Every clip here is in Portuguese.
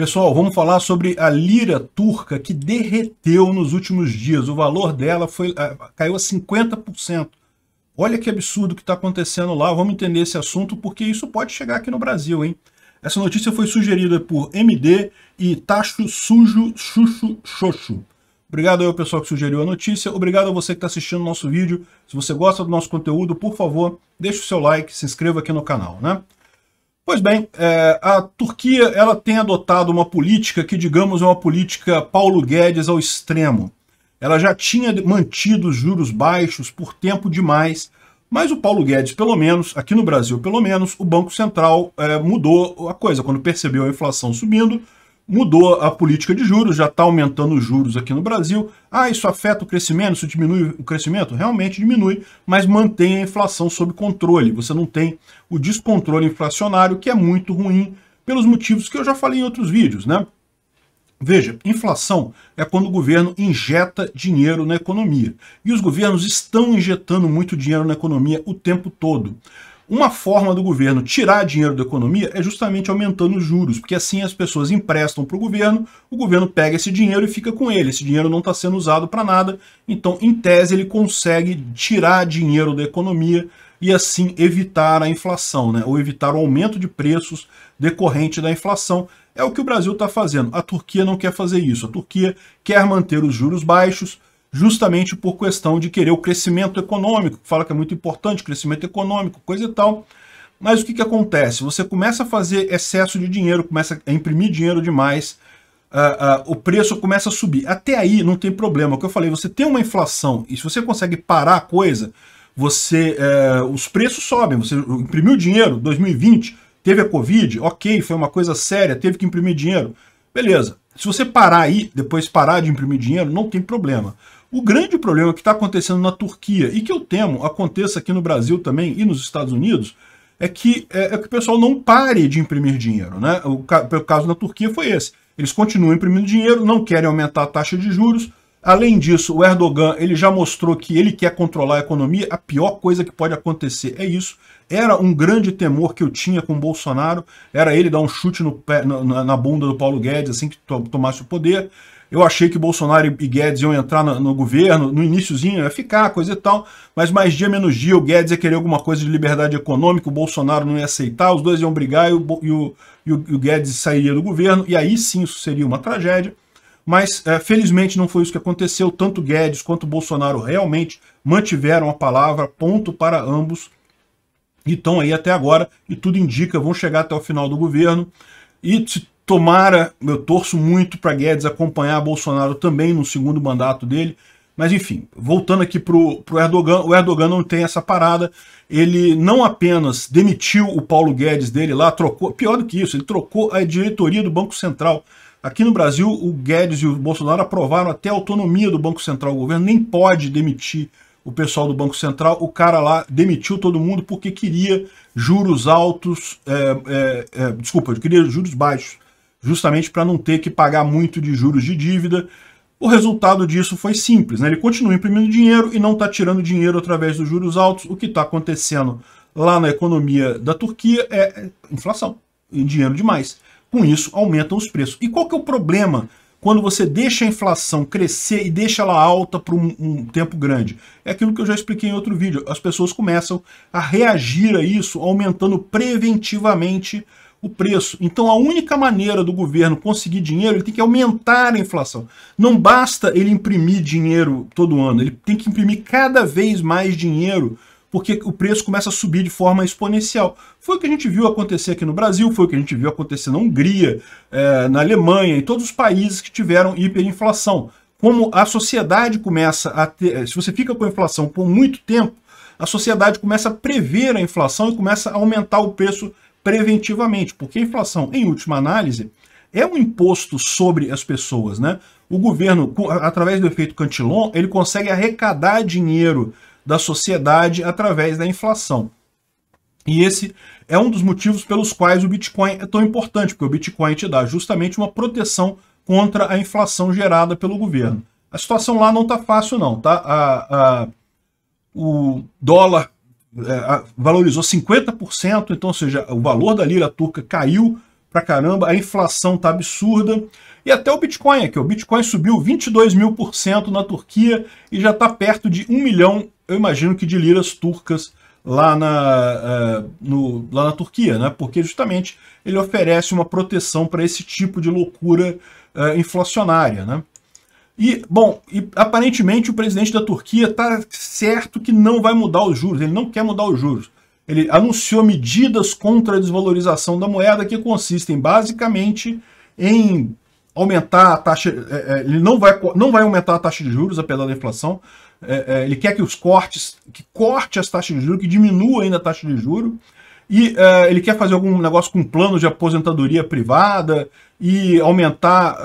Pessoal, vamos falar sobre a lira turca que derreteu nos últimos dias. O valor dela foi, ah, caiu a 50%. Olha que absurdo que está acontecendo lá. Vamos entender esse assunto, porque isso pode chegar aqui no Brasil, hein? Essa notícia foi sugerida por MD e Tacho Sujo Xuxo Xoxo. Obrigado ao pessoal que sugeriu a notícia. Obrigado a você que está assistindo o nosso vídeo. Se você gosta do nosso conteúdo, por favor, deixe o seu like, se inscreva aqui no canal, né? Pois bem, é, a Turquia ela tem adotado uma política que, digamos, é uma política Paulo Guedes ao extremo. Ela já tinha mantido os juros baixos por tempo demais, mas o Paulo Guedes, pelo menos, aqui no Brasil, pelo menos, o Banco Central é, mudou a coisa. Quando percebeu a inflação subindo, mudou a política de juros, já está aumentando os juros aqui no Brasil. Ah, isso afeta o crescimento, isso diminui o crescimento? Realmente diminui, mas mantém a inflação sob controle. Você não tem o descontrole inflacionário, que é muito ruim, pelos motivos que eu já falei em outros vídeos, né? Veja, inflação é quando o governo injeta dinheiro na economia. E os governos estão injetando muito dinheiro na economia o tempo todo. Uma forma do governo tirar dinheiro da economia é justamente aumentando os juros, porque assim as pessoas emprestam para o governo, o governo pega esse dinheiro e fica com ele. Esse dinheiro não está sendo usado para nada, então, em tese, ele consegue tirar dinheiro da economia e assim evitar a inflação, né? ou evitar o aumento de preços decorrente da inflação. É o que o Brasil está fazendo. A Turquia não quer fazer isso. A Turquia quer manter os juros baixos, justamente por questão de querer o crescimento econômico, fala que é muito importante, crescimento econômico, coisa e tal. Mas o que, que acontece? Você começa a fazer excesso de dinheiro, começa a imprimir dinheiro demais, uh, uh, o preço começa a subir. Até aí não tem problema. O que eu falei, você tem uma inflação e se você consegue parar a coisa, você uh, os preços sobem. Você imprimiu dinheiro, 2020, teve a Covid, ok, foi uma coisa séria, teve que imprimir dinheiro. Beleza. Se você parar aí, depois parar de imprimir dinheiro, não tem problema. O grande problema que está acontecendo na Turquia, e que eu temo aconteça aqui no Brasil também e nos Estados Unidos, é que, é, é que o pessoal não pare de imprimir dinheiro. Né? O, o caso na Turquia foi esse. Eles continuam imprimindo dinheiro, não querem aumentar a taxa de juros. Além disso, o Erdogan ele já mostrou que ele quer controlar a economia. A pior coisa que pode acontecer é isso. Era um grande temor que eu tinha com Bolsonaro. Era ele dar um chute no pé, na, na bunda do Paulo Guedes assim que tomasse o poder. Eu achei que Bolsonaro e Guedes iam entrar no, no governo, no iníciozinho ia ficar, coisa e tal, mas mais dia menos dia o Guedes ia querer alguma coisa de liberdade econômica, o Bolsonaro não ia aceitar, os dois iam brigar e o, e o, e o, e o Guedes sairia do governo, e aí sim isso seria uma tragédia. Mas é, felizmente não foi isso que aconteceu, tanto Guedes quanto Bolsonaro realmente mantiveram a palavra, ponto para ambos, e estão aí até agora, e tudo indica, vão chegar até o final do governo, e se Tomara, eu torço muito para Guedes acompanhar Bolsonaro também no segundo mandato dele. Mas enfim, voltando aqui para o Erdogan, o Erdogan não tem essa parada. Ele não apenas demitiu o Paulo Guedes dele lá, trocou, pior do que isso, ele trocou a diretoria do Banco Central. Aqui no Brasil, o Guedes e o Bolsonaro aprovaram até a autonomia do Banco Central. O governo nem pode demitir o pessoal do Banco Central. O cara lá demitiu todo mundo porque queria juros altos, é, é, é, desculpa, queria juros baixos justamente para não ter que pagar muito de juros de dívida. O resultado disso foi simples, né? ele continua imprimindo dinheiro e não está tirando dinheiro através dos juros altos. O que está acontecendo lá na economia da Turquia é, é inflação, e dinheiro demais. Com isso, aumentam os preços. E qual que é o problema quando você deixa a inflação crescer e deixa ela alta por um, um, tempo grande. É aquilo que eu já expliquei em outro vídeo. As pessoas começam a reagir a isso, aumentando preventivamente o preço. Então a única maneira do governo conseguir dinheiro, ele tem que aumentar a inflação. Não basta ele imprimir dinheiro todo ano, ele tem que imprimir cada vez mais dinheiro porque o preço começa a subir de forma exponencial. Foi o que a gente viu acontecer aqui no Brasil, foi o que a gente viu acontecer na Hungria, é, na Alemanha, em todos os países que tiveram hiperinflação. Como a sociedade começa a ter. Eh, se você fica com a inflação por muito tempo, a sociedade começa a prever a inflação e começa a aumentar o preço preventivamente, porque a inflação, em última análise, é um imposto sobre as pessoas, né? O governo, através do efeito Cantillon, ele consegue arrecadar dinheiro da sociedade através da inflação. E esse é um dos motivos pelos quais o Bitcoin é tão importante, porque o Bitcoin te dá justamente uma proteção contra a inflação gerada pelo governo. A situação lá não está fácil não, tá? A, a, o dólar é, valorizou 50%, então, ou seja, o valor da lira turca caiu pra caramba, a inflação tá absurda, e até o Bitcoin aqui, o Bitcoin subiu 22 mil por cento na Turquia e já está perto de 1 milhão, eu imagino que de liras turcas lá na, uh, no, lá na Turquia, né? porque justamente ele oferece uma proteção para esse tipo de loucura uh, inflacionária. Né? E, bom, e, aparentemente o presidente da Turquia está certo que não vai mudar os juros, ele não quer mudar os juros. Ele anunciou medidas contra a desvalorização da moeda que consistem basicamente em aumentar a taxa, é, é, ele não vai, não vai aumentar a taxa de juros, apesar da inflação, é, ele quer que os cortes, que corte as taxas de juros, que diminua ainda a taxa de juros, e ele quer fazer algum negócio com plano de aposentadoria privada e aumentar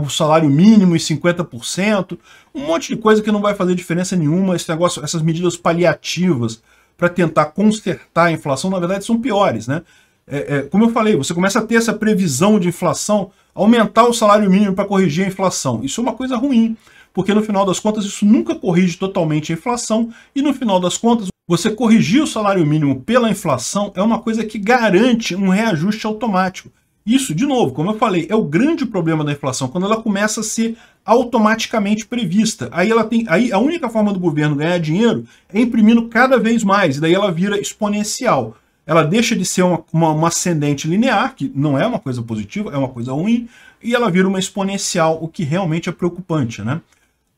o salário mínimo e 50%, um monte de coisa que não vai fazer diferença nenhuma. Esse negócio, essas medidas paliativas para tentar consertar a inflação, na verdade, são piores, né? É, é, como eu falei, você começa a ter essa previsão de inflação, aumentar o salário mínimo para corrigir a inflação. Isso é uma coisa ruim, porque no final das contas isso nunca corrige totalmente a inflação e no final das contas você corrigir o salário mínimo pela inflação é uma coisa que garante um reajuste automático. Isso, de novo, como eu falei, é o grande problema da inflação, quando ela começa a ser automaticamente prevista. Aí ela tem, aí a única forma do governo ganhar dinheiro é imprimindo cada vez mais, e daí ela vira exponencial. Ela deixa de ser uma, uma, uma ascendente linear, que não é uma coisa positiva, é uma coisa ruim, e ela vira uma exponencial, o que realmente é preocupante, né?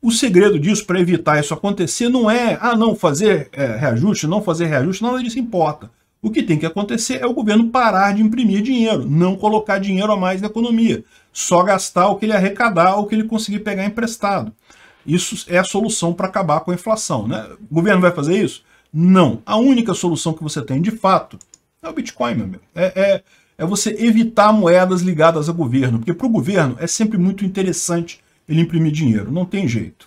O segredo disso para evitar isso acontecer não é, ah, não, fazer é, reajuste, não fazer reajuste, nada disso importa. O que tem que acontecer é o governo parar de imprimir dinheiro, não colocar dinheiro a mais na economia, só gastar o que ele arrecadar ou que ele conseguir pegar emprestado. Isso é a solução para acabar com a inflação. Né? O governo vai fazer isso? Não. A única solução que você tem, de fato, é o Bitcoin, meu amigo. É, é, é você evitar moedas ligadas ao governo, porque para o governo é sempre muito interessante ele imprimir dinheiro, não tem jeito.